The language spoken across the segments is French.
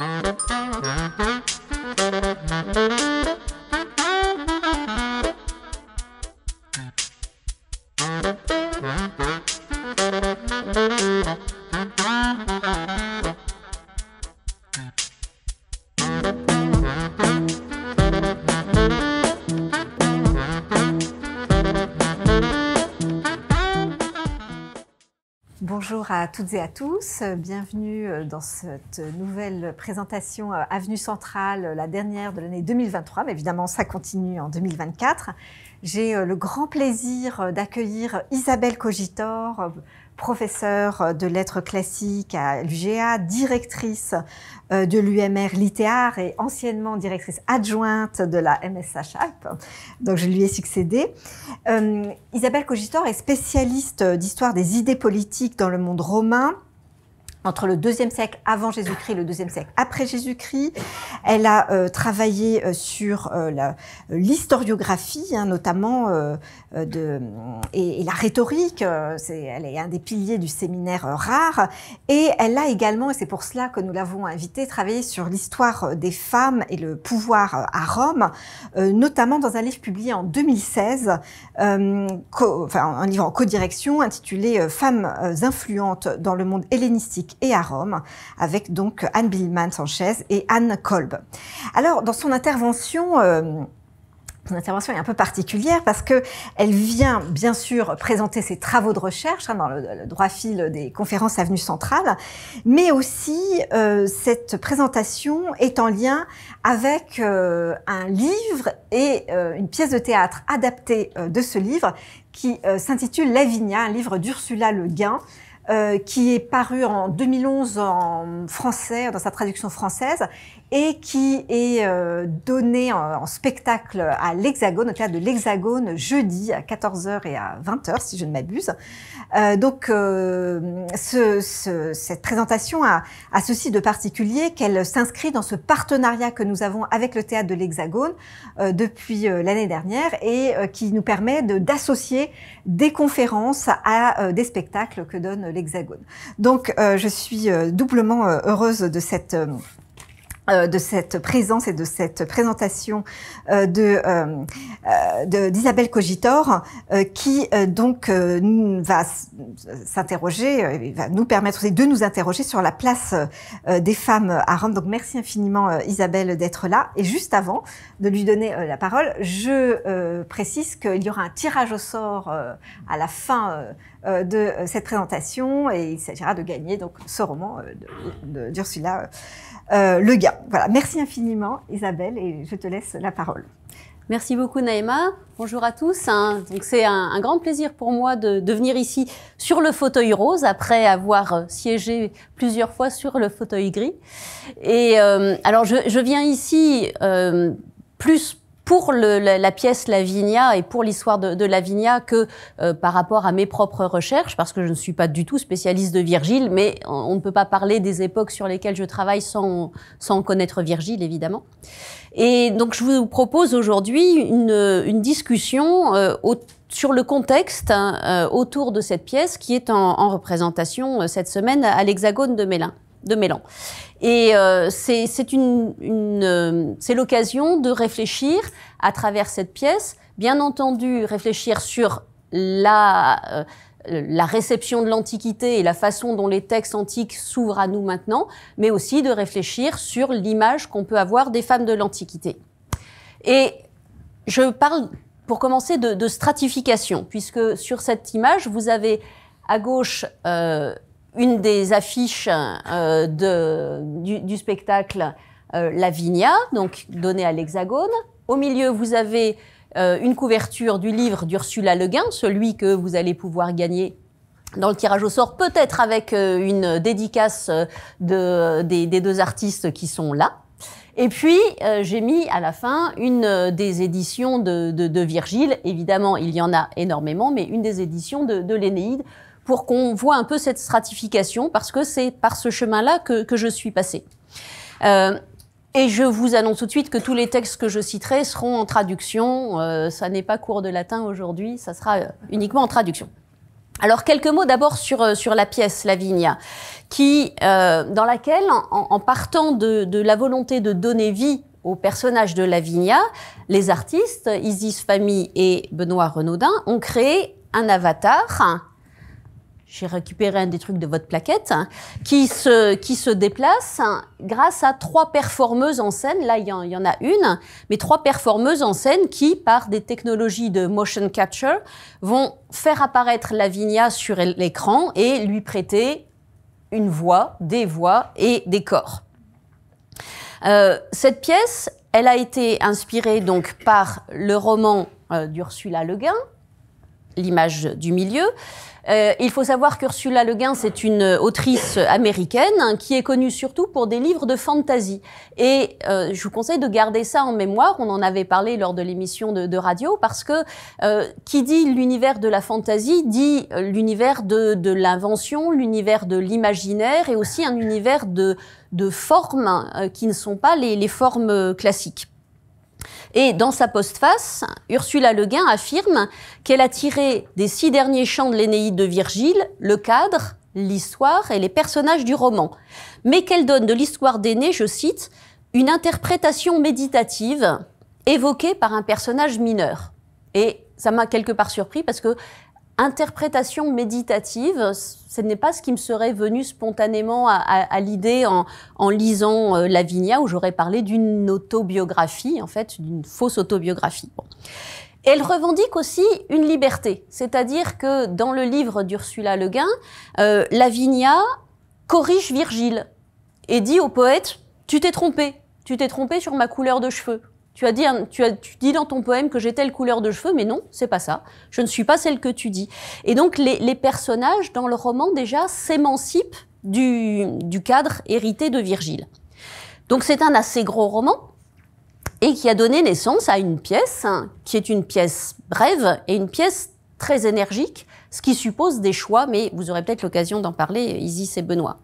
Thank you. à toutes et à tous. Bienvenue euh, dans cette nouvelle présentation euh, Avenue Centrale, euh, la dernière de l'année 2023. Mais évidemment, ça continue en 2024. J'ai le grand plaisir d'accueillir Isabelle Cogitor, professeure euh, de lettres classiques à l'UGA, directrice euh, de l'UMR Littéar et anciennement directrice adjointe de la MSH Donc je lui ai succédé. Euh, Isabelle Cogitor est spécialiste d'histoire des idées politiques dans le monde romain entre le deuxième siècle avant Jésus-Christ et le deuxième siècle après Jésus-Christ. Elle a euh, travaillé euh, sur euh, l'historiographie, hein, notamment de, et, la rhétorique. elle est un des piliers du séminaire rare. Et elle a également, et c'est pour cela que nous l'avons invitée, travaillé sur l'histoire des femmes et le pouvoir à Rome, notamment dans un livre publié en 2016, enfin, un livre en co intitulé Femmes influentes dans le monde hellénistique et à Rome, avec donc Anne Billman Sanchez et Anne Kolb. Alors, dans son intervention, euh, son intervention est un peu particulière parce que elle vient bien sûr présenter ses travaux de recherche hein, dans le, droit fil des conférences Avenue Centrale, mais aussi euh, cette présentation est en lien avec euh, un livre et une pièce de théâtre adaptée de ce livre qui s'intitule Lavinia, un livre d'Ursula Le Guin euh, qui est paru en 2011 en français, dans sa traduction française, et qui est euh, donné en, spectacle à l'Hexagone, au théâtre de l'Hexagone, jeudi à 14h et à 20h, si je ne m'abuse. Euh, donc, euh, ce, ce, cette présentation a, ceci de particulier qu'elle s'inscrit dans ce partenariat que nous avons avec le théâtre de l'Hexagone euh, depuis l'année dernière et qui nous permet d'associer des conférences à des spectacles que donne l'Hexagone. Donc, je suis doublement heureuse de cette euh, de cette présence et de cette présentation euh, euh, de d'Isabelle Cogitor qui donc va s'interroger va nous permettre aussi de nous interroger sur la place des femmes à Rome donc merci infiniment Isabelle d'être là et juste avant de lui donner la parole je précise qu'il y aura un tirage au sort à la fin de cette présentation et il s'agira de gagner donc ce roman d'Ursula Le gain voilà, merci infiniment Isabelle et je te laisse la parole. Merci beaucoup Naïma. Bonjour à tous. Hein. Donc c'est un, grand plaisir pour moi de, venir ici sur le fauteuil rose après avoir euh, siégé plusieurs fois sur le fauteuil gris. Et euh, alors je, viens ici euh, plus pour la, pièce Lavinia et pour l'histoire de, de, Lavinia que euh, par rapport à mes propres recherches, parce que je ne suis pas du tout spécialiste de Virgile, mais on, ne peut pas parler des époques sur lesquelles je travaille sans, sans connaître Virgile, évidemment. Et donc je vous propose aujourd'hui une, discussion euh, sur le contexte hein, euh, autour de cette pièce qui est en, représentation cette semaine à l'Hexagone de Mélin de Mélan. Et euh, c'est une, euh, l'occasion de réfléchir à travers cette pièce, bien entendu réfléchir sur la, euh, la réception de l'Antiquité et la façon dont les textes antiques s'ouvrent à nous maintenant, mais aussi de réfléchir sur l'image qu'on peut avoir des femmes de l'Antiquité. Et je parle pour commencer de, de, stratification, puisque sur cette image, vous avez à gauche euh, une des affiches euh, du, spectacle euh, Vigna », donc donnée à l'Hexagone. Au milieu, vous avez euh, une couverture du livre d'Ursula Le Guin, celui que vous allez pouvoir gagner dans le tirage au sort, peut-être avec euh, une dédicace des, deux artistes qui sont là. Et puis, j'ai mis à la fin une des éditions de, Virgile. Évidemment, il y en a énormément, mais une des éditions de, de l'Énéide pour qu'on voit un peu cette stratification, parce que c'est par ce chemin-là que, je suis passé. Euh, et je vous annonce tout de suite que tous les textes que je citerai seront en traduction. Euh, ça n'est pas cours de latin aujourd'hui, ça sera euh, uniquement en traduction. Alors quelques mots d'abord sur sur la pièce Lavinia, qui dans laquelle, en, partant de, la volonté de donner vie au personnage de Lavinia, les artistes Isis Famy et Benoît Renaudin ont créé un avatar j'ai récupéré un des trucs de votre plaquette, hein, qui, se, qui se déplace hein, grâce à trois performeuses en scène. Là, il y, en a une, mais trois performeuses en scène qui, par des technologies de motion capture, vont faire apparaître Lavinia sur l'écran et lui prêter une voix, des voix et des corps. Euh, cette pièce, elle a été inspirée donc par le roman euh, d'Ursula Le Guin, l'image du milieu. Euh, il faut savoir qu'Ursula Le Guin, c'est une autrice américaine hein, qui est connue surtout pour des livres de fantasy. Et euh, je vous conseille de garder ça en mémoire. On en avait parlé lors de l'émission de, radio parce que euh, qui dit l'univers de la fantasy dit l'univers de, l'invention, l'univers de l'imaginaire et aussi un univers de, de formes hein, qui ne sont pas les formes classiques. Et dans sa postface, Ursula Le Guin affirme qu'elle a tiré des six derniers chants de l'Énéide de Virgile le cadre, l'histoire et les personnages du roman, mais qu'elle donne de l'histoire d'Énée, je cite, une interprétation méditative évoquée par un personnage mineur. Et ça m'a quelque part surpris parce que interprétation méditative, ce n'est pas ce qui me serait venu spontanément à, l'idée en, lisant euh, Lavinia, où j'aurais parlé d'une autobiographie, en fait, d'une fausse autobiographie. elle revendique aussi une liberté, c'est-à-dire que dans le livre d'Ursula Le Guin, euh, Lavinia corrige Virgile et dit au poète Tu t'es trompé, tu t'es trompé sur ma couleur de cheveux. Tu as dit, dis dans ton poème que j'ai telle couleur de cheveux, mais non, c'est pas ça. Je ne suis pas celle que tu dis. Et donc, les, personnages dans le roman, déjà, s'émancipent du, cadre hérité de Virgile. Donc, c'est un assez gros roman et qui a donné naissance à une pièce hein, qui est une pièce brève et une pièce très énergique, ce qui suppose des choix, mais vous aurez peut-être l'occasion d'en parler, Isis et Benoît.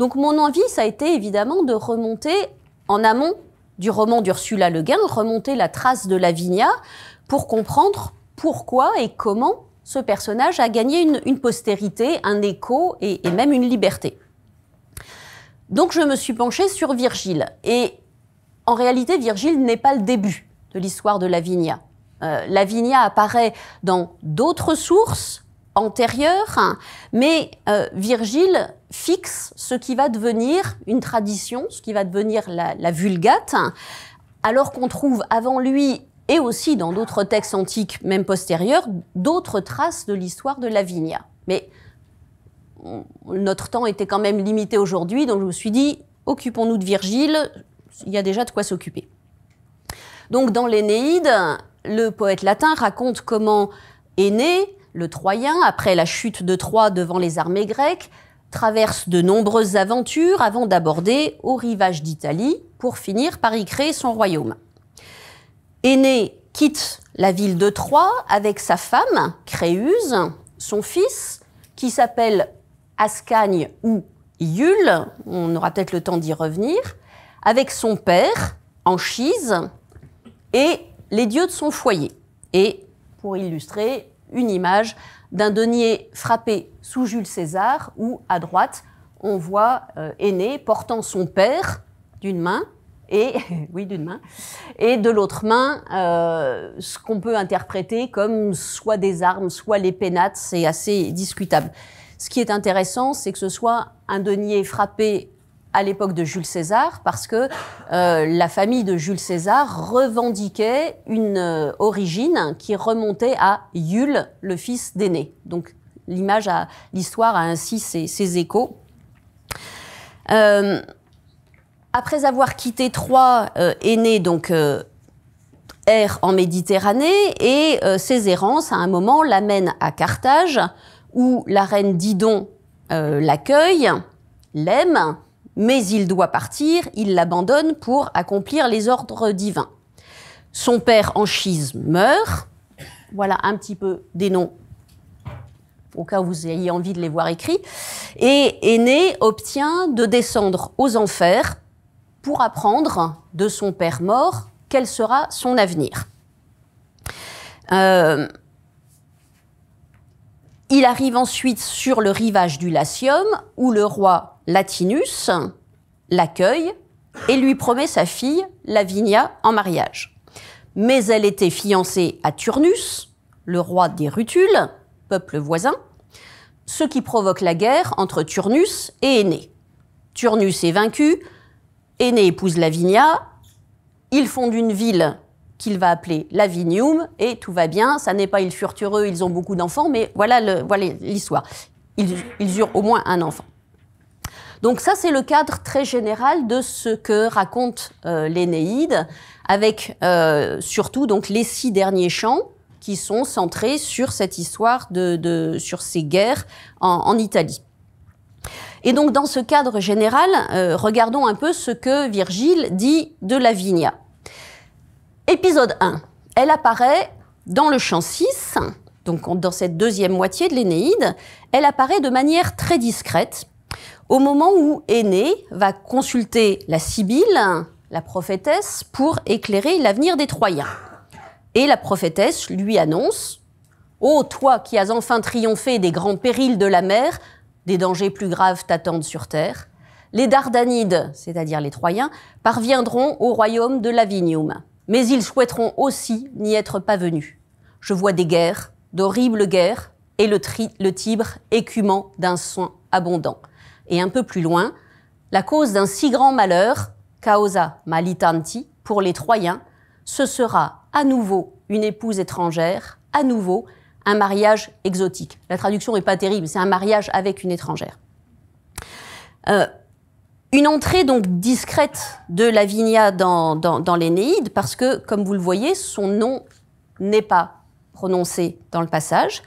Donc mon envie, ça a été évidemment de remonter en amont du roman d'Ursula Le Guin, remonter la trace de Lavinia pour comprendre pourquoi et comment ce personnage a gagné une, postérité, un écho et, même une liberté. Donc je me suis penchée sur Virgile. Et en réalité, Virgile n'est pas le début de l'histoire de Lavinia. Euh, Lavinia apparaît dans d'autres sources, antérieure, mais euh, Virgile fixe ce qui va devenir une tradition, ce qui va devenir la, Vulgate, alors qu'on trouve avant lui et aussi dans d'autres textes antiques, même postérieurs, d'autres traces de l'histoire de Lavinia. Mais notre temps était quand même limité aujourd'hui, donc je me suis dit, occupons-nous de Virgile, il y a déjà de quoi s'occuper. Donc dans l'Énéide, le poète latin raconte comment est le Troyen, après la chute de Troie devant les armées grecques, traverse de nombreuses aventures avant d'aborder au rivage d'Italie pour finir par y créer son royaume. Aîné quitte la ville de Troie avec sa femme, Créuse, son fils, qui s'appelle Ascagne ou Iule, on aura peut-être le temps d'y revenir, avec son père, Anchise, et les dieux de son foyer. Et pour illustrer, une image d'un denier frappé sous Jules César où, à droite, on voit euh, Aîné portant son père d'une main et oui d'une main et de l'autre main euh, ce qu'on peut interpréter comme soit des armes soit les pénates c'est assez discutable ce qui est intéressant c'est que ce soit un denier frappé à l'époque de Jules César parce que euh, la famille de Jules César revendiquait une euh, origine qui remontait à Yule, le fils d'aîné. Donc l'image, l'histoire a ainsi ses, échos. Euh, après avoir quitté trois aîné donc erre en Méditerranée et ses errances à un moment l'amènent à Carthage où la reine Didon l'accueille, l'aime mais il doit partir, il l'abandonne pour accomplir les ordres divins. Son père en meurt. Voilà un petit peu des noms au cas où vous ayez envie de les voir écrits. Et Aîné obtient de descendre aux enfers pour apprendre de son père mort quel sera son avenir. Euh, il arrive ensuite sur le rivage du Latium, où le roi Latinus l'accueille et lui promet sa fille Lavinia en mariage. Mais elle était fiancée à Turnus, le roi des Rutules, peuple voisin, ce qui provoque la guerre entre Turnus et Aînée. Turnus est vaincu, Aînée épouse Lavinia, ils fondent une ville qu'il va appeler Lavinium, et tout va bien, ça n'est pas ils furent heureux, ils ont beaucoup d'enfants, mais voilà l'histoire. ils eurent au moins un enfant. Donc ça, c'est le cadre très général de ce que raconte euh, l'Énéide, avec euh, surtout donc les six derniers chants qui sont centrés sur cette histoire de, sur ces guerres en, Italie. Et donc dans ce cadre général, euh, regardons un peu ce que Virgile dit de Lavinia. Épisode 1. Elle apparaît dans le chant 6, donc dans cette deuxième moitié de l'Énéide, elle apparaît de manière très discrète, au moment où Aînée va consulter la Sibylle, la prophétesse, pour éclairer l'avenir des Troyens. Et la prophétesse lui annonce Ô toi qui as enfin triomphé des grands périls de la mer, des dangers plus graves t'attendent sur terre. Les Dardanides, c'est-à-dire les Troyens, parviendront au royaume de l'Avinium, mais ils souhaiteront aussi n'y être pas venus. Je vois des guerres, d'horribles guerres, et le, Tibre écumant d'un soin abondant et un peu plus loin, la cause d'un si grand malheur, causa malitanti, pour les Troyens, ce sera à nouveau une épouse étrangère, à nouveau un mariage exotique. La traduction n'est pas terrible, c'est un mariage avec une étrangère. Euh, une entrée donc discrète de Lavinia dans, dans, dans l'Énéide, parce que, comme vous le voyez, son nom n'est pas prononcé dans le passage.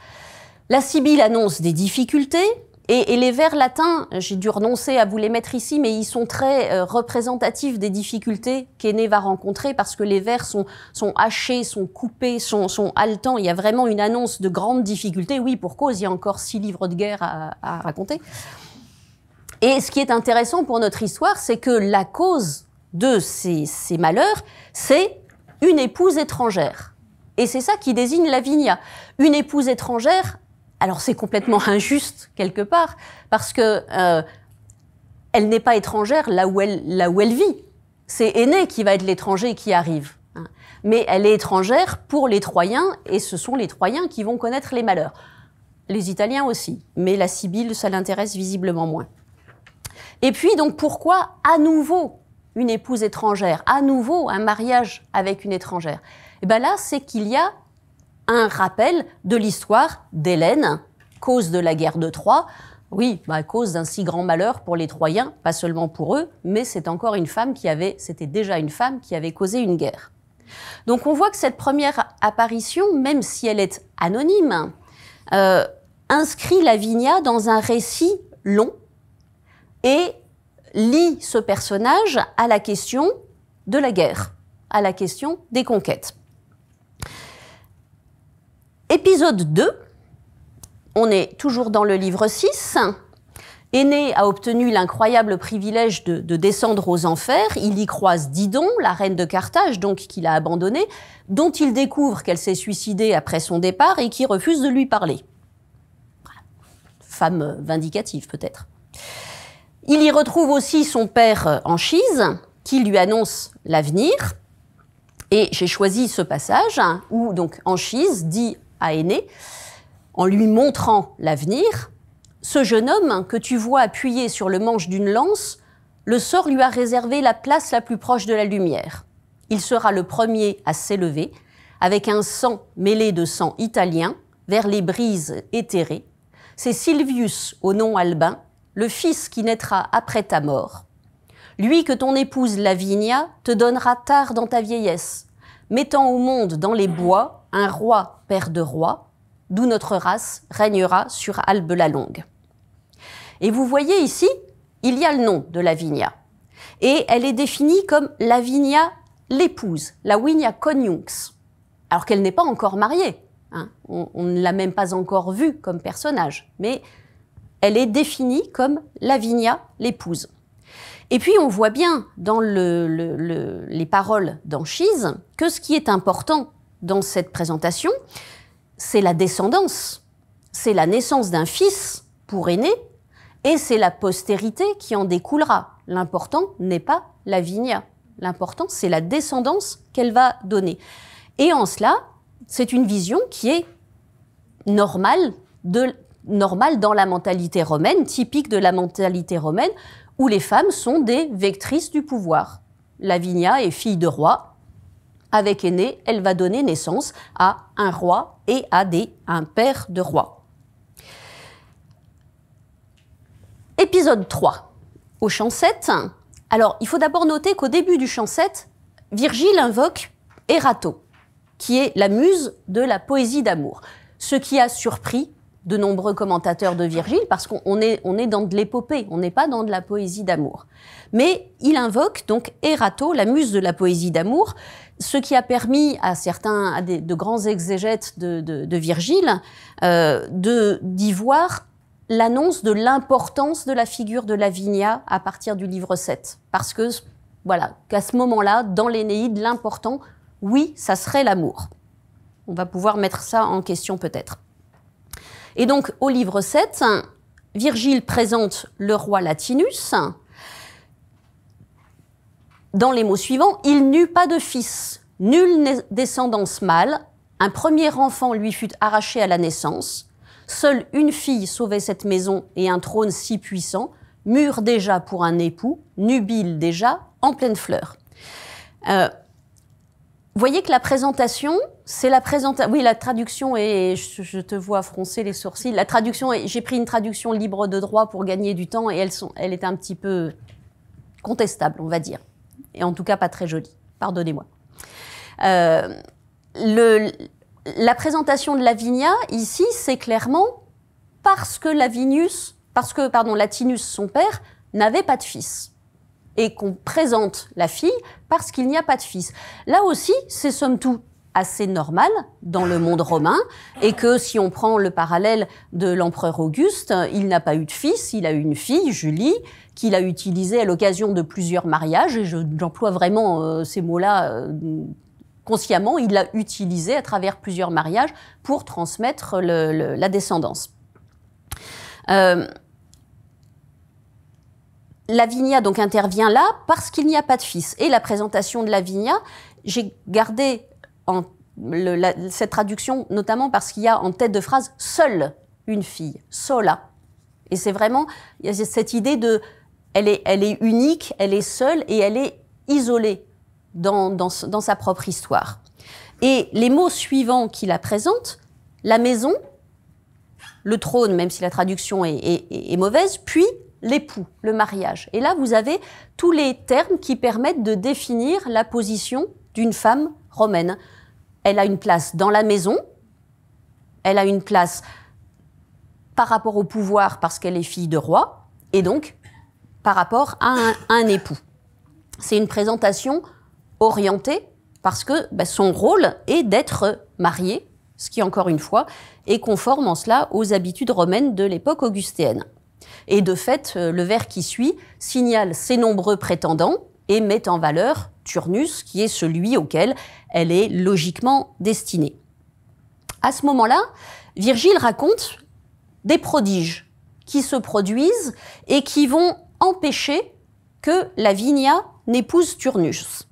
La Sibylle annonce des difficultés, et, les vers latins, j'ai dû renoncer à vous les mettre ici, mais ils sont très euh, représentatifs des difficultés qu'Aîné va rencontrer parce que les vers sont, hachés, sont coupés, sont, haletants. Il y a vraiment une annonce de grandes difficultés. Oui, pour cause, il y a encore six livres de guerre à, raconter. Et ce qui est intéressant pour notre histoire, c'est que la cause de ces, ces malheurs, c'est une épouse étrangère. Et c'est ça qui désigne Lavinia. Une épouse étrangère alors c'est complètement injuste quelque part parce que euh, elle n'est pas étrangère là où elle, là où elle vit. C'est Aîné qui va être l'étranger qui arrive. Hein. Mais elle est étrangère pour les Troyens et ce sont les Troyens qui vont connaître les malheurs. Les Italiens aussi, mais la Sibylle, ça l'intéresse visiblement moins. Et puis donc pourquoi à nouveau une épouse étrangère, à nouveau un mariage avec une étrangère Eh bien là, c'est qu'il y a un rappel de l'histoire d'Hélène, cause de la guerre de Troie. Oui, bah, cause d'un si grand malheur pour les Troyens, pas seulement pour eux, mais c'est encore une femme qui avait, c'était déjà une femme qui avait causé une guerre. Donc on voit que cette première apparition, même si elle est anonyme, euh, inscrit Lavinia dans un récit long et lie ce personnage à la question de la guerre, à la question des conquêtes. Épisode 2, on est toujours dans le livre 6. Aîné a obtenu l'incroyable privilège de, descendre aux enfers. Il y croise Didon, la reine de Carthage, donc qu'il a abandonnée, dont il découvre qu'elle s'est suicidée après son départ et qui refuse de lui parler. Femme vindicative, peut-être. Il y retrouve aussi son père Anchise, qui lui annonce l'avenir. Et j'ai choisi ce passage où donc Anchise dit Aîné, en lui montrant l'avenir, ce jeune homme que tu vois appuyé sur le manche d'une lance, le sort lui a réservé la place la plus proche de la lumière. Il sera le premier à s'élever, avec un sang mêlé de sang italien, vers les brises éthérées. C'est Silvius, au nom albin, le fils qui naîtra après ta mort. Lui que ton épouse Lavinia te donnera tard dans ta vieillesse, mettant au monde dans les bois un roi de roi, d'où notre race régnera sur Albe la Longue. Et vous voyez ici, il y a le nom de Lavinia. Et elle est définie comme Lavinia l'épouse, la Lavinia Coniunx, alors qu'elle n'est pas encore mariée. Hein. On, ne l'a même pas encore vue comme personnage, mais elle est définie comme Lavinia l'épouse. Et puis on voit bien dans les paroles d'Anchise que ce qui est important dans cette présentation, c'est la descendance, c'est la naissance d'un fils pour aîné, et c'est la postérité qui en découlera. L'important n'est pas la Lavinia, l'important c'est la descendance qu'elle va donner. Et en cela, c'est une vision qui est normale, normale dans la mentalité romaine, typique de la mentalité romaine, où les femmes sont des vectrices du pouvoir. Lavinia est fille de roi, avec Aînée, elle va donner naissance à un roi et à des, un père de rois. Épisode 3. Au chant 7. Alors, il faut d'abord noter qu'au début du chant 7, Virgile invoque Erato, qui est la muse de la poésie d'amour, ce qui a surpris de nombreux commentateurs de Virgile, parce qu'on est, dans de l'épopée, on n'est pas dans de la poésie d'amour. Mais il invoque donc Erato, la muse de la poésie d'amour, ce qui a permis à certains, à de grands exégètes de, de Virgile, euh, d'y voir l'annonce de l'importance de la figure de Lavinia à partir du livre 7. Parce que, voilà, qu'à ce moment-là, dans l'Énéide, l'important, oui, ça serait l'amour. On va pouvoir mettre ça en question peut-être. Et donc, au livre 7, Virgile présente le roi Latinus. Dans les mots suivants, il n'eut pas de fils, nulle descendance mâle. Un premier enfant lui fut arraché à la naissance. Seule une fille sauvait cette maison et un trône si puissant, mûr déjà pour un époux, nubile déjà, en pleine fleur. Euh, voyez que la présentation c'est la présentation. Oui, la traduction et je, te vois froncer les sourcils. La traduction, j'ai pris une traduction libre de droit pour gagner du temps et elle, est un petit peu contestable, on va dire, et en tout cas pas très jolie. Pardonnez-moi. Euh, la présentation de Lavinia ici, c'est clairement parce que Lavinius, parce que pardon, Latinus, son père, n'avait pas de fils et qu'on présente la fille parce qu'il n'y a pas de fils. Là aussi, c'est somme tout assez normal dans le monde romain et que si on prend le parallèle de l'empereur Auguste, il n'a pas eu de fils, il a eu une fille, Julie, qu'il a utilisée à l'occasion de plusieurs mariages et j'emploie vraiment euh, ces mots-là euh, consciemment, il l'a utilisée à travers plusieurs mariages pour transmettre la descendance. Euh, Lavinia donc intervient là parce qu'il n'y a pas de fils. Et la présentation de Lavinia, j'ai gardé en, cette traduction, notamment parce qu'il y a en tête de phrase seule une fille, sola. Et c'est vraiment cette idée de, elle est, elle est unique, elle est seule et elle est isolée dans, sa propre histoire. Et les mots suivants qui la présentent, la maison, le trône, même si la traduction est, est mauvaise, puis l'époux, le mariage. Et là, vous avez tous les termes qui permettent de définir la position d'une femme romaine, elle a une place dans la maison, elle a une place par rapport au pouvoir parce qu'elle est fille de roi, et donc par rapport à un, époux. C'est une présentation orientée parce que bah, son rôle est d'être mariée, ce qui encore une fois est conforme en cela aux habitudes romaines de l'époque augustéenne. Et de fait, euh, le vers qui suit signale ses nombreux prétendants, et met en valeur Turnus, qui est celui auquel elle est logiquement destinée. À ce moment-là, Virgile raconte des prodiges qui se produisent et qui vont empêcher que Lavinia n'épouse Turnus.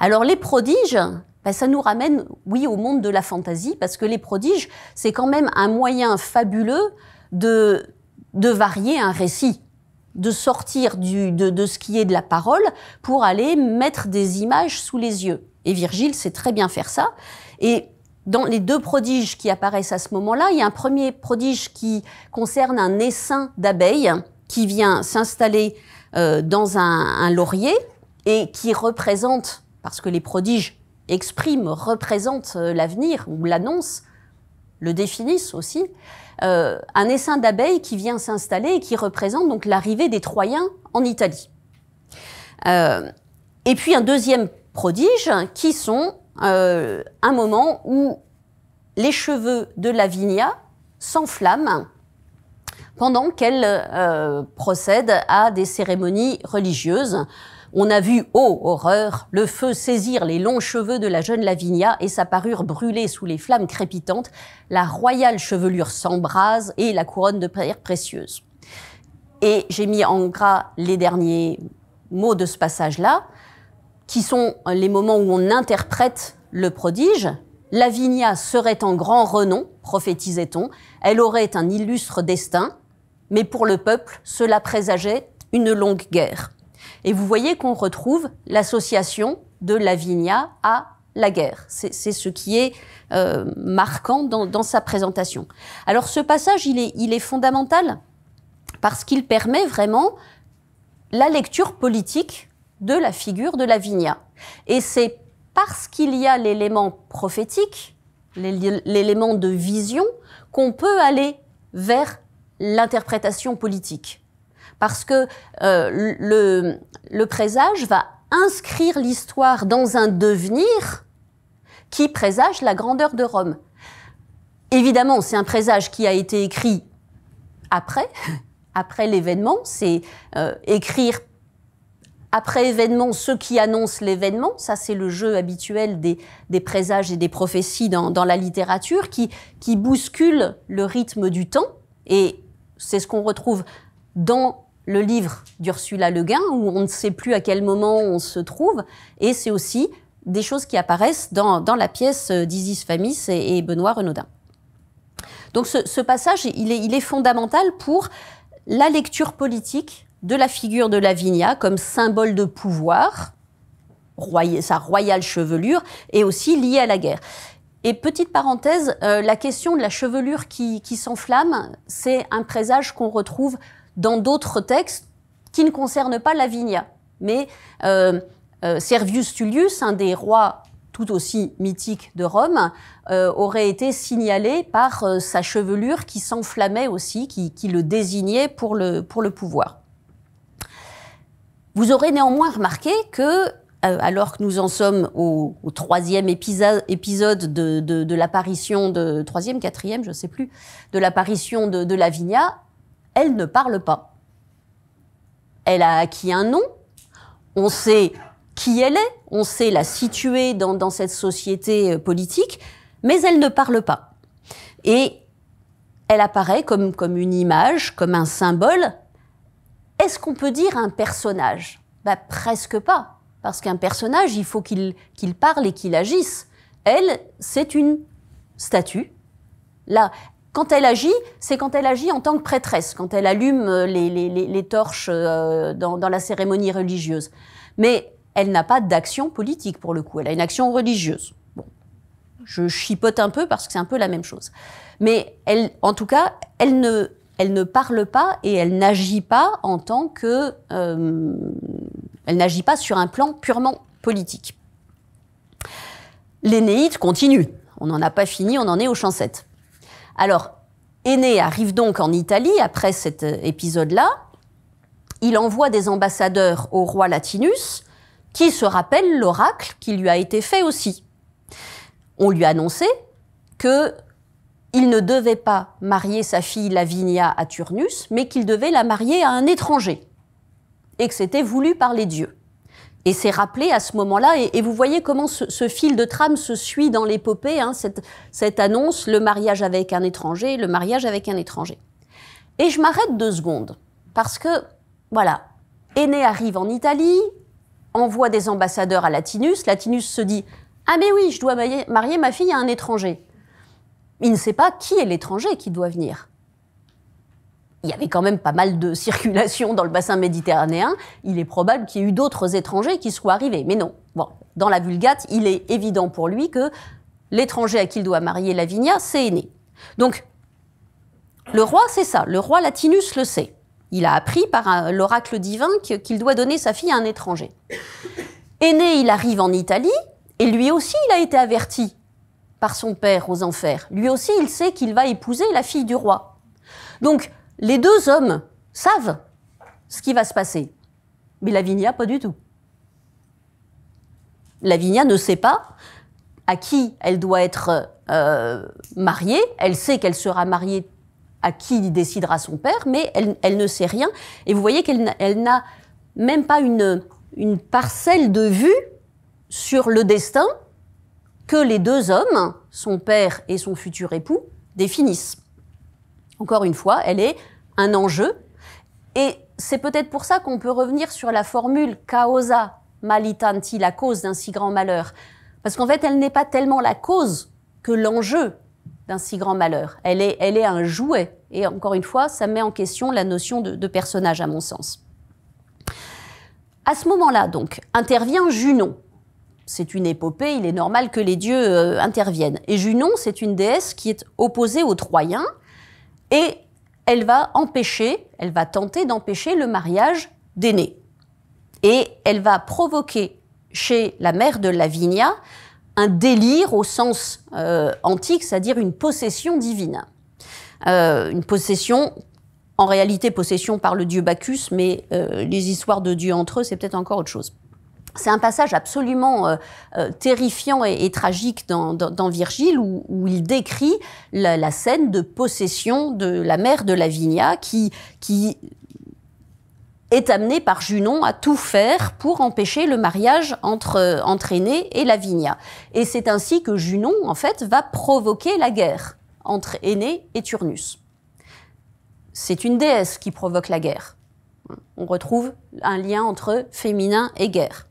Alors les prodiges, ben, ça nous ramène, oui, au monde de la fantaisie, parce que les prodiges, c'est quand même un moyen fabuleux de varier un récit de sortir du, de, ce qui est de la parole pour aller mettre des images sous les yeux. Et Virgile sait très bien faire ça. Et dans les deux prodiges qui apparaissent à ce moment-là, il y a un premier prodige qui concerne un essaim d'abeilles qui vient s'installer euh, dans un, laurier et qui représente, parce que les prodiges expriment, représentent euh, l'avenir ou l'annoncent, le définissent aussi. Euh, un essaim d'abeilles qui vient s'installer et qui représente donc l'arrivée des Troyens en Italie. Euh, et puis un deuxième prodige qui sont euh, un moment où les cheveux de Lavinia s'enflamment pendant qu'elle procède à des cérémonies religieuses on a vu, ô oh, horreur, le feu saisir les longs cheveux de la jeune Lavinia et sa parure brûler sous les flammes crépitantes, la royale chevelure s'embrase et la couronne de pierre précieuse. » Et j'ai mis en gras les derniers mots de ce passage-là, qui sont les moments où on interprète le prodige. Lavinia serait en grand renom, prophétisait-on, elle aurait un illustre destin, mais pour le peuple, cela présageait une longue guerre. Et vous voyez qu'on retrouve l'association de Lavinia à la guerre. C'est ce qui est euh, marquant dans, sa présentation. Alors ce passage, il est, il est fondamental parce qu'il permet vraiment la lecture politique de la figure de Lavinia. Et c'est parce qu'il y a l'élément prophétique, l'élément de vision, qu'on peut aller vers l'interprétation politique parce que euh, le, le présage va inscrire l'histoire dans un devenir qui présage la grandeur de Rome. Évidemment, c'est un présage qui a été écrit après, après l'événement, c'est euh, écrire après événement ce qui annonce l'événement, ça c'est le jeu habituel des, présages et des prophéties dans, la littérature, qui, qui bouscule le rythme du temps, et c'est ce qu'on retrouve dans le livre d'Ursula Le Guin, où on ne sait plus à quel moment on se trouve, et c'est aussi des choses qui apparaissent dans, la pièce d'Isis Famis et, Benoît Renaudin. Donc ce, passage, il est, il est, fondamental pour la lecture politique de la figure de Lavinia comme symbole de pouvoir, sa royale chevelure, et aussi liée à la guerre. Et petite parenthèse, euh, la question de la chevelure qui, qui s'enflamme, c'est un présage qu'on retrouve dans d'autres textes qui ne concernent pas Lavinia. Mais euh, euh, Servius Tullius, un des rois tout aussi mythiques de Rome, euh, aurait été signalé par sa chevelure qui s'enflammait aussi, qui, le désignait pour le, pour le pouvoir. Vous aurez néanmoins remarqué que, alors que nous en sommes au, troisième épisode, de, de, de l'apparition de troisième, quatrième, je sais plus, de l'apparition de, de Lavinia, elle ne parle pas. Elle a acquis un nom, on sait qui elle est, on sait la situer dans, cette société euh, politique, mais elle ne parle pas. Et elle apparaît comme, une image, comme un symbole. Est-ce qu'on peut dire un personnage bah, Presque pas, parce qu'un personnage, il faut qu'il parle et qu'il agisse. Elle, c'est une statue. Là, quand elle agit, c'est quand elle agit en tant que prêtresse, quand elle allume euh, les, torches euh, dans, la cérémonie religieuse. Mais elle n'a pas d'action politique pour le coup, elle a une action religieuse. Bon, je chipote un peu parce que c'est un peu la même chose. Mais elle, en tout cas, elle ne, parle pas et elle n'agit pas en tant que, euh, elle n'agit pas sur un plan purement politique. L'énéide continue. On n'en a pas fini, on en est au chancettes. Alors, Aîné arrive donc en Italie après cet euh, épisode-là. Il envoie des ambassadeurs au roi Latinus, qui se rappelle l'oracle qui lui a été fait aussi. On lui a annoncé que il ne devait pas marier sa fille Lavinia à Turnus, mais qu'il devait la marier à un étranger, et que c'était voulu par les dieux. Et c'est rappelé à ce moment-là, et, vous voyez comment ce, fil de trame se suit dans l'épopée, hein, cette, annonce, le mariage avec un étranger, le mariage avec un étranger. Et je m'arrête deux secondes, parce que, voilà, Aîné arrive en Italie, envoie des ambassadeurs à Latinus, Latinus se dit « Ah mais oui, je dois marier ma fille à un étranger ». Il ne sait pas qui est l'étranger qui doit venir il y avait quand même pas mal de circulation dans le bassin méditerranéen, il est probable qu'il y ait eu d'autres étrangers qui soient arrivés. Mais non, bon, dans la Vulgate, il est évident pour lui que l'étranger à qui il doit marier Lavinia, c'est Aîné. Donc, le roi, c'est ça, le roi Latinus le sait. Il a appris par l'oracle divin qu'il doit donner sa fille à un étranger. Aîné, il arrive en Italie, et lui aussi, il a été averti par son père aux enfers. Lui aussi, il sait qu'il va épouser la fille du roi. Donc, les deux hommes savent ce qui va se passer, mais Lavinia pas du tout. Lavinia ne sait pas à qui elle doit être euh, mariée. Elle sait qu'elle sera mariée à qui décidera son père, mais elle, ne sait rien. Et vous voyez qu'elle n'a même pas une parcelle de vue sur le destin que les deux hommes, son père et son futur époux, définissent. Encore une fois, elle est un enjeu. Et c'est peut-être pour ça qu'on peut revenir sur la formule causa malitanti, la cause d'un si grand malheur. Parce qu'en fait, elle n'est pas tellement la cause que l'enjeu d'un si grand malheur. Elle est, elle est un jouet. Et encore une fois, ça met en question la notion de, personnage, à mon sens. À ce moment-là, donc, intervient Junon. C'est une épopée, il est normal que les dieux euh, interviennent. Et Junon, c'est une déesse qui est opposée aux Troyens. Et elle va empêcher, elle va tenter d'empêcher le mariage d'aînés. Et elle va provoquer chez la mère de Lavinia un délire au sens euh, antique, c'est-à-dire une possession divine. Euh, une possession, en réalité possession par le dieu Bacchus, mais euh, les histoires de dieux entre eux, c'est peut-être encore autre chose c'est un passage absolument euh, euh, terrifiant et, tragique dans, Virgile où, il décrit la, scène de possession de la mère de Lavinia qui, est amenée par Junon à tout faire pour empêcher le mariage entre, euh, entraîné et Lavinia. Et c'est ainsi que Junon, en fait, va provoquer la guerre entre Aînée et Turnus. C'est une déesse qui provoque la guerre. On retrouve un lien entre féminin et guerre.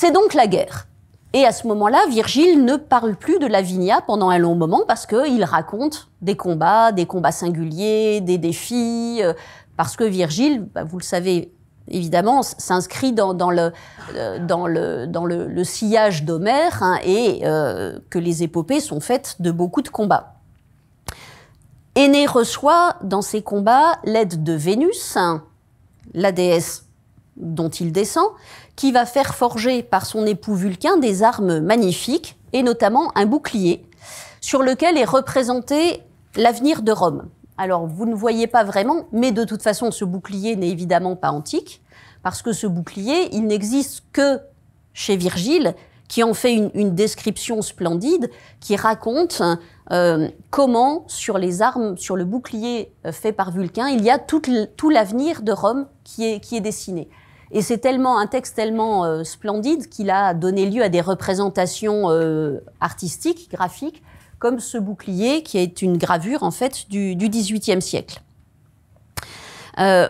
C'est donc la guerre. Et à ce moment-là, Virgile ne parle plus de Lavinia pendant un long moment parce qu'il raconte des combats, des combats singuliers, des défis, euh, parce que Virgile, bah, vous le savez évidemment, s'inscrit dans, euh, le, sillage d'Homère hein, et euh, que les épopées sont faites de beaucoup de combats. Aînée reçoit dans ses combats l'aide de Vénus, hein, la déesse dont il descend, qui va faire forger par son époux Vulcain des armes magnifiques, et notamment un bouclier, sur lequel est représenté l'avenir de Rome. Alors vous ne voyez pas vraiment, mais de toute façon ce bouclier n'est évidemment pas antique, parce que ce bouclier, il n'existe que chez Virgile, qui en fait une, description splendide, qui raconte euh, comment sur les armes, sur le bouclier euh, fait par Vulcain, il y a tout l'avenir de Rome qui est dessiné. Et c'est tellement un texte tellement euh, splendide qu'il a donné lieu à des représentations euh, artistiques, graphiques, comme ce bouclier qui est une gravure en fait du, XVIIIe siècle. Euh,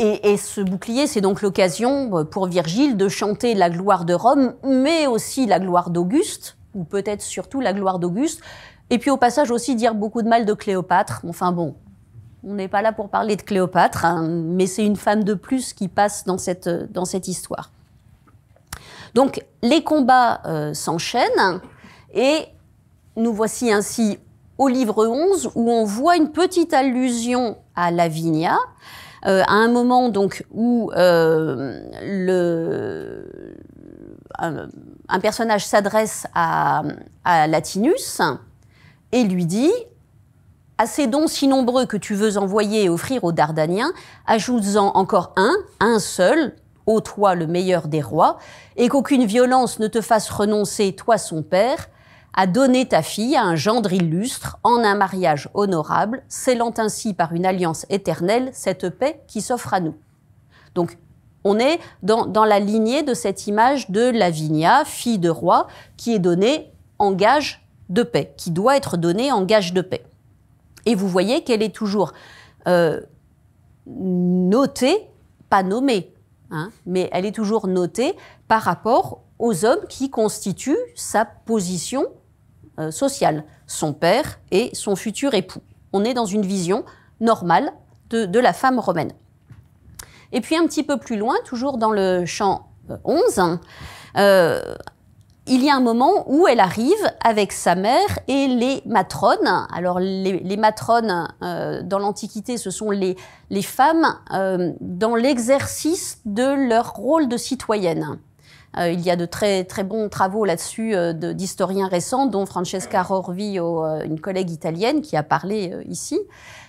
et, ce bouclier, c'est donc l'occasion pour Virgile de chanter la gloire de Rome, mais aussi la gloire d'Auguste, ou peut-être surtout la gloire d'Auguste. Et puis au passage aussi dire beaucoup de mal de Cléopâtre. Enfin bon, on n'est pas là pour parler de Cléopâtre, hein, mais c'est une femme de plus qui passe dans cette, dans cette histoire. Donc les combats euh, s'enchaînent et nous voici ainsi au livre 11 où on voit une petite allusion à Lavinia. Euh, à un moment donc où euh, un, personnage s'adresse à, à Latinus et lui dit à ces dons si nombreux que tu veux envoyer et offrir aux Dardaniens, ajoute-en encore un, un seul, ô toi le meilleur des rois, et qu'aucune violence ne te fasse renoncer, toi son père, à donner ta fille à un gendre illustre en un mariage honorable, scellant ainsi par une alliance éternelle cette paix qui s'offre à nous. Donc, on est dans, dans la lignée de cette image de Lavinia, fille de roi, qui est donnée en gage de paix, qui doit être donnée en gage de paix. Et vous voyez qu'elle est toujours euh, notée, pas nommée, hein, mais elle est toujours notée par rapport aux hommes qui constituent sa position euh, sociale, son père et son futur époux. On est dans une vision normale de, la femme romaine. Et puis un petit peu plus loin, toujours dans le champ 11, euh, il y a un moment où elle arrive avec sa mère et les matrones. Alors les, matrones euh, dans l'Antiquité, ce sont les, femmes euh, dans l'exercice de leur rôle de citoyenne. Euh, il y a de très, très bons travaux là-dessus d'historiens récents, dont Francesca Rorvio, une collègue italienne qui a parlé ici.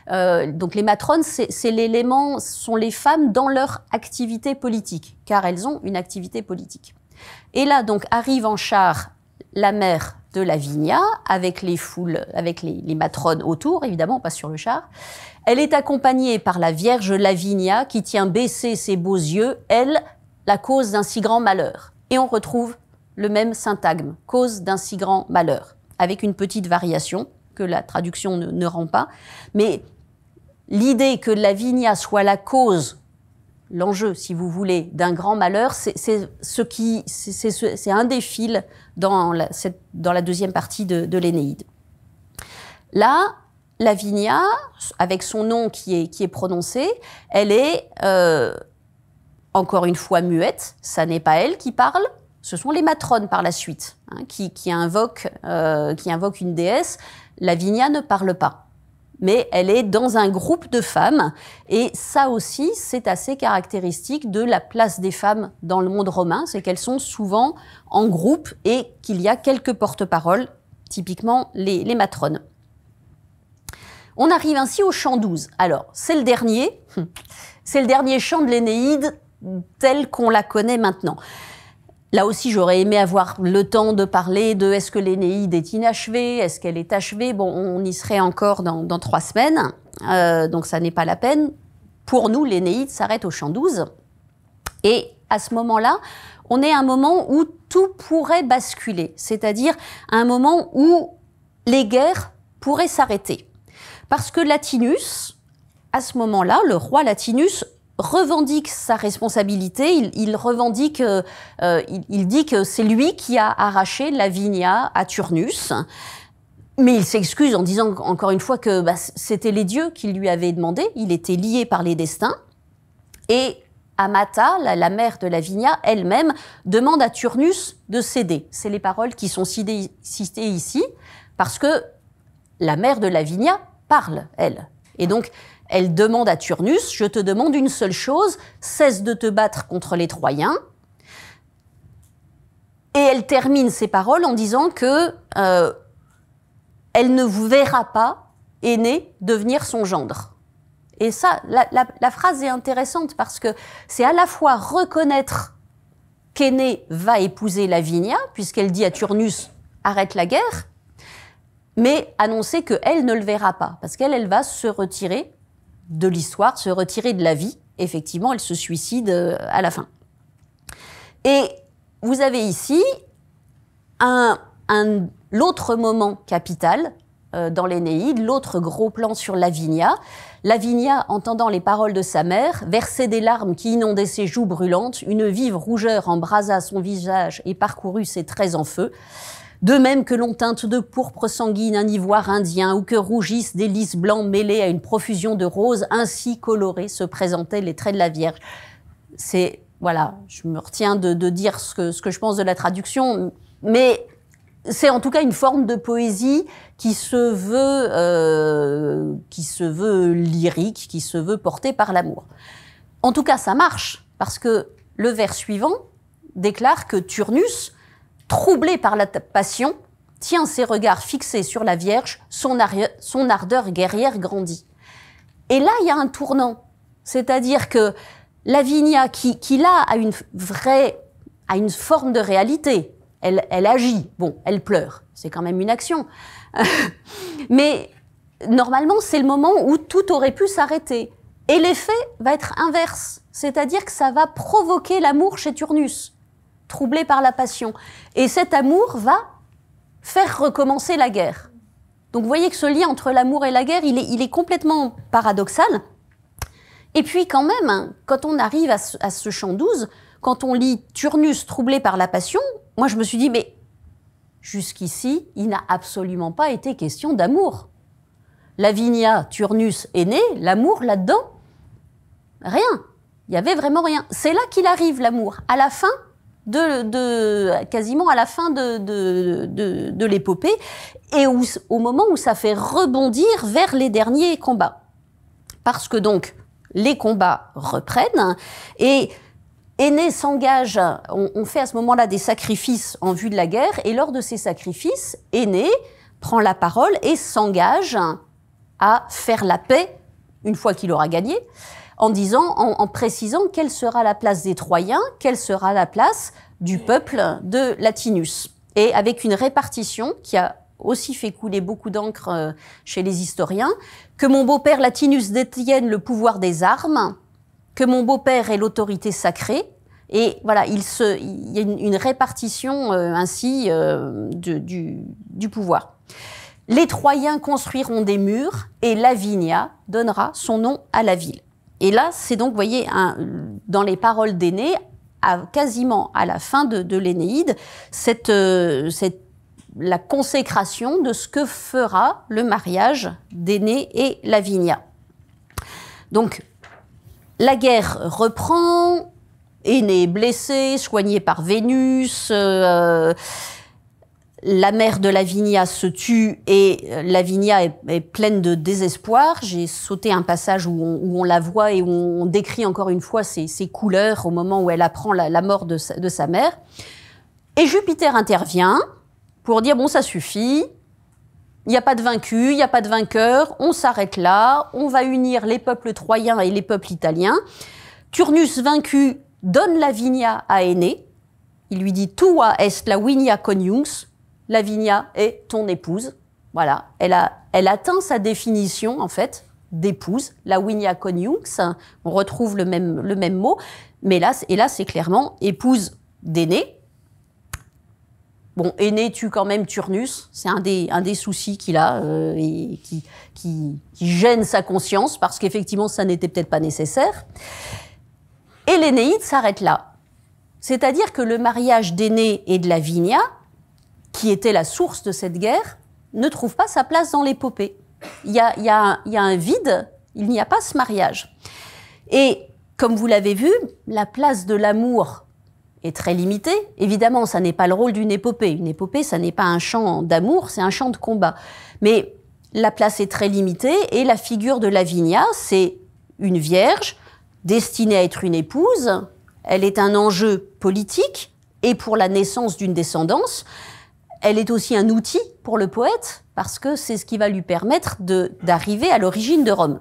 donc les matrones, c'est l'élément, sont les femmes dans leur activité politique, car elles ont une activité politique. Et là, donc, arrive en char la mère de Lavinia, avec les foules, avec les, matrones autour, évidemment, pas sur le char. Elle est accompagnée par la Vierge Lavinia, qui tient baissé ses beaux yeux, elle, la cause d'un si grand malheur. Et on retrouve le même syntagme, cause d'un si grand malheur, avec une petite variation que la traduction ne rend pas. Mais l'idée que Lavinia soit la cause l'enjeu, si vous voulez, d'un grand malheur, c'est ce qui, c'est un des fils dans la, dans la deuxième partie de, de l'Énéide. Là, Lavinia, avec son nom qui est, qui est prononcé, elle est euh, encore une fois muette. Ça n'est pas elle qui parle, ce sont les matrones par la suite hein, qui, euh, qui invoquent une déesse. Lavinia ne parle pas mais elle est dans un groupe de femmes. Et ça aussi, c'est assez caractéristique de la place des femmes dans le monde romain, c'est qu'elles sont souvent en groupe et qu'il y a quelques porte-paroles, typiquement les, matrones. On arrive ainsi au chant 12. Alors, c'est le dernier, c'est le dernier chant de l'Énéide tel qu'on la connaît maintenant. Là aussi, j'aurais aimé avoir le temps de parler de est-ce que l'Énéide est inachevée, est-ce qu'elle est achevée. Bon, on y serait encore dans, trois semaines, euh, donc ça n'est pas la peine. Pour nous, l'Énéide s'arrête au champ 12. Et à ce moment-là, on est à un moment où tout pourrait basculer, c'est-à-dire un moment où les guerres pourraient s'arrêter. Parce que Latinus, à ce moment-là, le roi Latinus revendique sa responsabilité, il, revendique, euh, euh, il, dit que c'est lui qui a arraché Lavinia à Turnus. Mais il s'excuse en disant encore une fois que bah, c'était les dieux qui lui avaient demandé, il était lié par les destins. Et Amata, la, la mère de Lavinia, elle-même, demande à Turnus de céder. C'est les paroles qui sont citées ici, parce que la mère de Lavinia parle, elle. Et donc, elle demande à Turnus, je te demande une seule chose, cesse de te battre contre les Troyens. Et elle termine ses paroles en disant que euh, elle ne vous verra pas, aîné, devenir son gendre. Et ça, la, phrase est intéressante parce que c'est à la fois reconnaître qu'aîné va épouser Lavinia, puisqu'elle dit à Turnus, arrête la guerre, mais annoncer elle ne le verra pas, parce qu'elle, elle va se retirer de l'histoire, se retirer de la vie. Effectivement, elle se suicide euh, à la fin. Et vous avez ici un, l'autre moment capital euh, dans l'Énéide, l'autre gros plan sur Lavinia. Lavinia, entendant les paroles de sa mère, versait des larmes qui inondaient ses joues brûlantes, une vive rougeur embrasa son visage et parcourut ses traits en feu. De même que l'on teinte de pourpre sanguine un ivoire indien ou que rougissent des lys blancs mêlés à une profusion de roses, ainsi colorés se présentaient les traits de la Vierge. C'est, voilà, je me retiens de, dire ce que, ce que je pense de la traduction, mais c'est en tout cas une forme de poésie qui se veut, euh, qui se veut lyrique, qui se veut portée par l'amour. En tout cas, ça marche, parce que le vers suivant déclare que Turnus, Troublé par la passion, tient ses regards fixés sur la Vierge, son, ardeur guerrière grandit. Et là, il y a un tournant. C'est-à-dire que Lavinia, qui, qui là a une vraie, a une forme de réalité, elle agit, bon, elle pleure, c'est quand même une action. Mais normalement, c'est le moment où tout aurait pu s'arrêter. Et l'effet va être inverse, c'est-à-dire que ça va provoquer l'amour chez Turnus troublé par la passion. Et cet amour va faire recommencer la guerre. Donc vous voyez que ce lien entre l'amour et la guerre, il est, complètement paradoxal. Et puis quand même, hein, quand on arrive à ce, à champ 12, quand on lit Turnus troublé par la passion, moi je me suis dit, mais jusqu'ici, il n'a absolument pas été question d'amour. Lavinia, Turnus est né, l'amour là-dedans, rien. Il y avait vraiment rien. C'est là qu'il arrive l'amour. À la fin, de, quasiment à la fin de, l'épopée et au moment où ça fait rebondir vers les derniers combats. Parce que donc, les combats reprennent et Aîné s'engage, on, fait à ce moment-là des sacrifices en vue de la guerre, et lors de ces sacrifices, Aîné prend la parole et s'engage à faire la paix une fois qu'il aura gagné, en disant, en, précisant quelle sera la place des Troyens, quelle sera la place du peuple de Latinus. Et avec une répartition qui a aussi fait couler beaucoup d'encre euh, chez les historiens, que mon beau-père Latinus détienne le pouvoir des armes, que mon beau-père ait l'autorité sacrée, et voilà, il, y a une, répartition euh, ainsi euh, du, du, pouvoir. Les Troyens construiront des murs et Lavinia donnera son nom à la ville. Et là, c'est donc, vous voyez, dans les paroles d'Ainé, quasiment à la fin de, de l'Énéide, euh, cette, la consécration de ce que fera le mariage d'Ainé et Lavinia. Donc, la guerre reprend, Ainé est blessé, soigné par Vénus. Euh, la mère de Lavinia se tue et euh, Lavinia est, pleine de désespoir. J'ai sauté un passage où on, la voit et où on décrit encore une fois ses, couleurs au moment où elle apprend la, mort de sa, mère. Et Jupiter intervient pour dire, bon, ça suffit, il n'y a pas de vaincu, il n'y a pas de vainqueur, on s'arrête là, on va unir les peuples troyens et les peuples italiens. Turnus vaincu donne Lavinia à Aénée. Il lui dit, tua est la winia coniunx, Lavinia est ton épouse. Voilà, elle, a, elle atteint sa définition, en fait, d'épouse, La winia Conyunx. On retrouve le même, le même mot, mais là, et là, c'est clairement épouse d'aîné. Bon, aîné tue quand même Turnus, c'est un des, un des soucis qu'il a euh, et qui, qui, qui gêne sa conscience, parce qu'effectivement, ça n'était peut-être pas nécessaire. Et l'Énéide s'arrête là. C'est-à-dire que le mariage d'aîné et de Lavinia qui était la source de cette guerre, ne trouve pas sa place dans l'épopée. Il y a, un vide, il n'y a pas ce mariage. Et comme vous l'avez vu, la place de l'amour est très limitée. Évidemment, ça n'est pas le rôle d'une épopée. Une épopée, ça n'est pas un champ d'amour, c'est un champ de combat. Mais la place est très limitée et la figure de Lavinia, c'est une vierge destinée à être une épouse. Elle est un enjeu politique et pour la naissance d'une descendance elle est aussi un outil pour le poète, parce que c'est ce qui va lui permettre d'arriver à l'origine de Rome.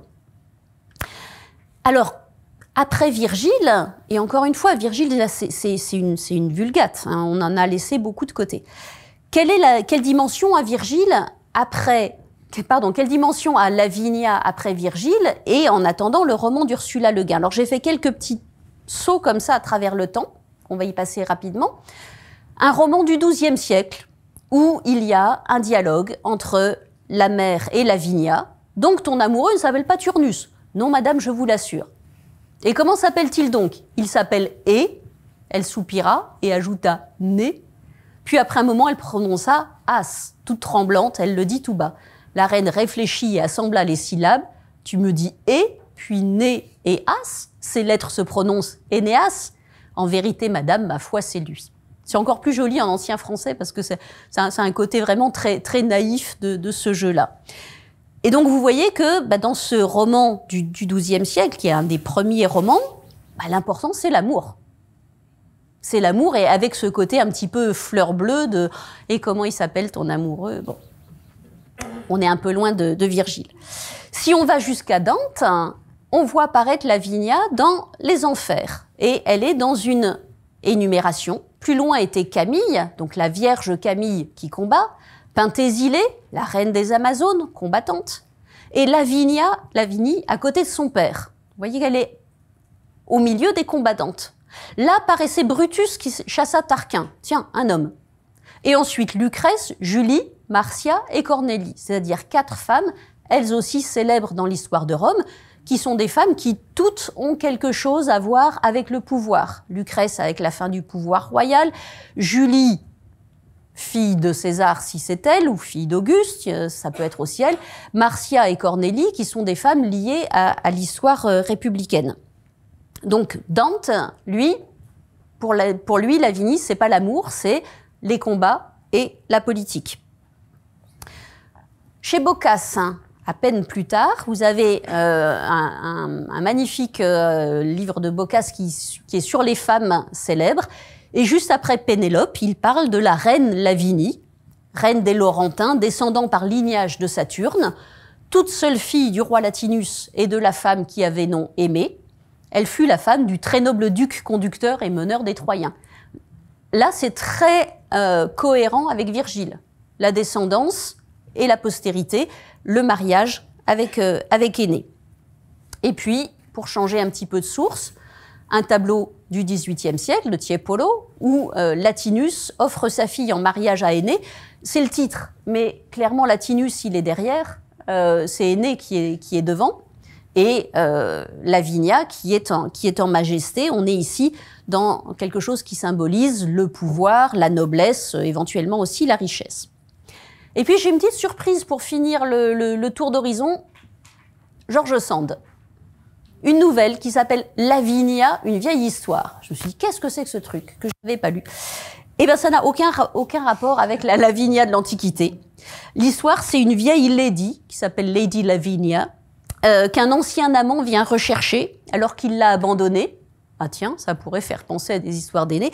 Alors, après Virgile, et encore une fois, Virgile, c'est une, vulgate, hein, on en a laissé beaucoup de côté. Quelle, est la, quelle dimension a Virgile après pardon, quelle dimension a Lavinia après Virgile et en attendant le roman d'Ursula Le Guin. Alors j'ai fait quelques petits sauts comme ça à travers le temps, on va y passer rapidement. Un roman du XIIe siècle, où il y a un dialogue entre la mère et Lavinia. Donc ton amoureux ne s'appelle pas Turnus. Non, madame, je vous l'assure. Et comment s'appelle-t-il donc Il s'appelle E. Elle soupira et ajouta Né. Puis après un moment, elle prononça As. Toute tremblante, elle le dit tout bas. La reine réfléchit et assembla les syllabes. Tu me dis E, puis Né et As. Ces lettres se prononcent Enéas. En vérité, madame, ma foi, c'est lui. C'est encore plus joli en ancien français parce que c'est un, côté vraiment très, très naïf de, ce jeu-là. Et donc vous voyez que bah, dans ce roman du, du XIIe siècle, qui est un des premiers romans, bah, l'important c'est l'amour. C'est l'amour et avec ce côté un petit peu fleur bleue de et comment il s'appelle ton amoureux. Bon, on est un peu loin de, Virgile. Si on va jusqu'à Dante, on voit apparaître Lavinia dans les enfers et elle est dans une énumération plus loin était Camille, donc la Vierge Camille qui combat, Pentésilée, la reine des Amazones, combattante, et Lavinia, Lavinie, à côté de son père. Vous voyez qu'elle est au milieu des combattantes. Là paraissait Brutus qui chassa Tarquin, tiens, un homme. Et ensuite Lucrèce, Julie, Marcia et Cornélie, c'est-à-dire quatre femmes, elles aussi célèbres dans l'histoire de Rome, qui sont des femmes qui toutes ont quelque chose à voir avec le pouvoir. Lucrèce avec la fin du pouvoir royal, Julie fille de César si c'est elle, ou fille d'Auguste, euh, ça peut être aussi elle, Marcia et Cornélie, qui sont des femmes liées à, l'histoire euh, républicaine. Donc Dante, lui, pour, lui, la Vinie, c'est pas l'amour, c'est les combats et la politique. Chez Boccace, hein, à peine plus tard, vous avez euh, un, magnifique euh, livre de Bocas qui, est sur les femmes célèbres. Et juste après Pénélope, il parle de la reine Lavinie, reine des Laurentins, descendant par lignage de Saturne, toute seule fille du roi Latinus et de la femme qui avait nom aimé, Elle fut la femme du très noble duc, conducteur et meneur des Troyens. Là, c'est très euh, cohérent avec Virgile. La descendance, et la postérité, le mariage avec, euh, avec aîné. Et puis, pour changer un petit peu de source, un tableau du XVIIIe siècle, le Tiepolo, où euh, Latinus offre sa fille en mariage à Aîné. C'est le titre, mais clairement Latinus, il est derrière, euh, c'est Aîné qui est, qui est devant, et Lavinia qui est, qui est en majesté. On est ici dans quelque chose qui symbolise le pouvoir, la noblesse, éventuellement aussi la richesse. Et puis j'ai une petite surprise pour finir le, tour d'horizon. Georges Sand. Une nouvelle qui s'appelle Lavinia, une vieille histoire. Je me suis dit, qu'est-ce que c'est que ce truc que je n'avais pas lu Eh bien, ça n'a aucun, aucun rapport avec la Lavinia de l'Antiquité. L'histoire, c'est une vieille lady qui s'appelle Lady Lavinia, euh, qu'un ancien amant vient rechercher alors qu'il l'a abandonnée. Ah tiens, ça pourrait faire penser à des histoires d'aînés.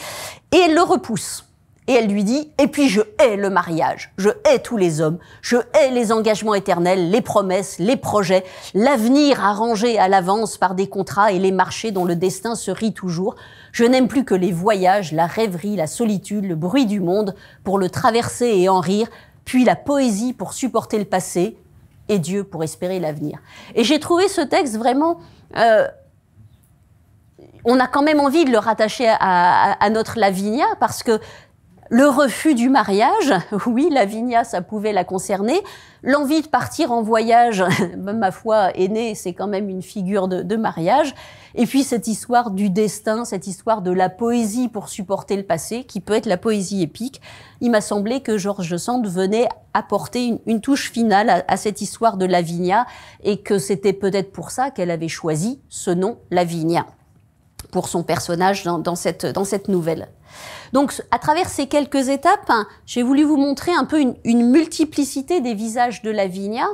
Et elle le repousse. Et elle lui dit, et puis je hais le mariage, je hais tous les hommes, je hais les engagements éternels, les promesses, les projets, l'avenir arrangé à l'avance par des contrats et les marchés dont le destin se rit toujours. Je n'aime plus que les voyages, la rêverie, la solitude, le bruit du monde pour le traverser et en rire, puis la poésie pour supporter le passé et Dieu pour espérer l'avenir. Et j'ai trouvé ce texte vraiment... Euh, on a quand même envie de le rattacher à, à notre Lavinia parce que le refus du mariage, oui, Lavinia, ça pouvait la concerner, l'envie de partir en voyage, ma foi, aînée, c'est quand même une figure de, mariage, et puis cette histoire du destin, cette histoire de la poésie pour supporter le passé, qui peut être la poésie épique, il m'a semblé que Georges Sand venait apporter une, touche finale à, cette histoire de Lavinia, et que c'était peut-être pour ça qu'elle avait choisi ce nom, Lavinia, pour son personnage cette, dans cette nouvelle. Donc, à travers ces quelques étapes, hein, j'ai voulu vous montrer un peu une, multiplicité des visages de la Vigna,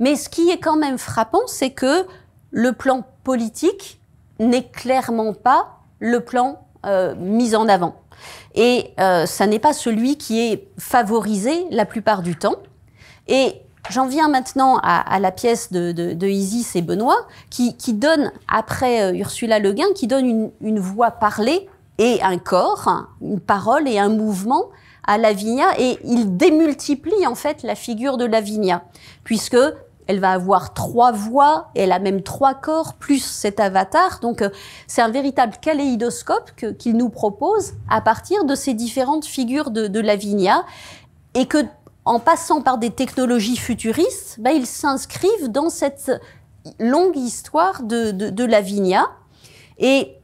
Mais ce qui est quand même frappant, c'est que le plan politique n'est clairement pas le plan euh, mis en avant. Et euh, ça n'est pas celui qui est favorisé la plupart du temps. Et J'en viens maintenant à, la pièce de, Isis et Benoît, qui, qui donne, après euh, Ursula Le Guin, qui donne une voix parlée et un corps, une parole et un mouvement à Lavinia et il démultiplie en fait la figure de Lavinia puisque elle va avoir trois voix, et elle a même trois corps plus cet avatar. Donc euh, c'est un véritable kaléidoscope qu'il nous propose à partir de ces différentes figures de, Lavinia et que en passant par des technologies futuristes, bah, ils s'inscrivent dans cette longue histoire de, de Lavinia. Et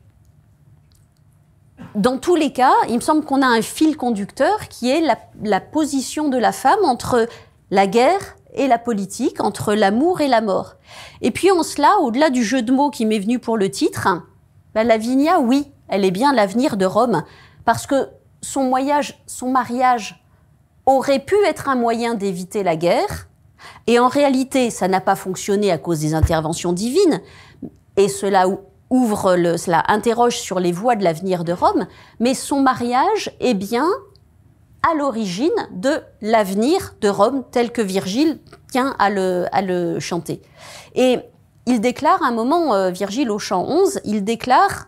dans tous les cas, il me semble qu'on a un fil conducteur qui est la, position de la femme entre la guerre et la politique, entre l'amour et la mort. Et puis en cela, au-delà du jeu de mots qui m'est venu pour le titre, ben, la Lavinia, oui, elle est bien l'avenir de Rome, parce que son, son mariage aurait pu être un moyen d'éviter la guerre, et en réalité, ça n'a pas fonctionné à cause des interventions divines, et cela ouvre cela interroge sur les voies de l'avenir de Rome, mais son mariage est bien à l'origine de l'avenir de Rome tel que Virgile tient à le, chanter. Et il déclare à un moment, euh, Virgile au chant 11, il déclare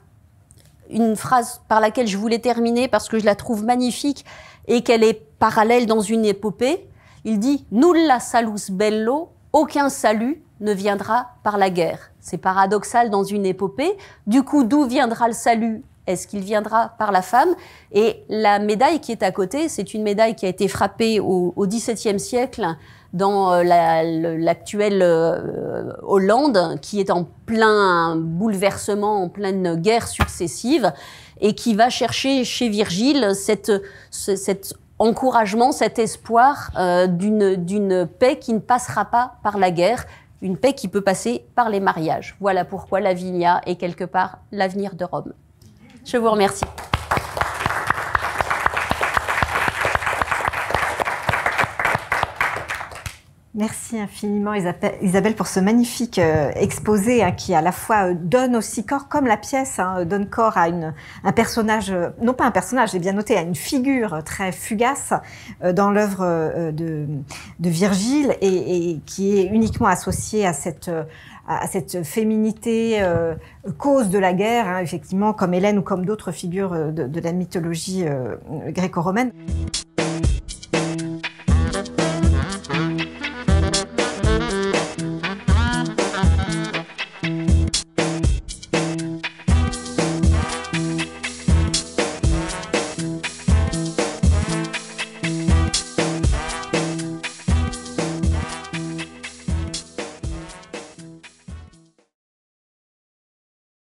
une phrase par laquelle je voulais terminer parce que je la trouve magnifique et qu'elle est parallèle dans une épopée. Il dit Nulla salus bello, aucun salut, ne viendra par la guerre. C'est paradoxal dans une épopée. Du coup, d'où viendra le salut Est-ce qu'il viendra par la femme Et la médaille qui est à côté, c'est une médaille qui a été frappée au, XVIIe siècle dans euh, l'actuelle euh, Hollande, qui est en plein bouleversement, en pleine guerre successive, et qui va chercher chez Virgile cet encouragement, cet espoir euh, d'une paix qui ne passera pas par la guerre une paix qui peut passer par les mariages. Voilà pourquoi la Vigna est quelque part l'avenir de Rome. Je vous remercie. Merci infiniment Isabelle pour ce magnifique euh, exposé hein, qui à la fois euh, donne aussi corps, comme la pièce hein, euh, donne corps à une, un personnage, non pas un personnage, j'ai bien noté, à une figure très fugace dans l'œuvre de, de, Virgile et, qui est uniquement associée à cette, à cette féminité cause de la guerre, hein, effectivement, comme Hélène ou comme d'autres figures de, de la mythologie gréco-romaine.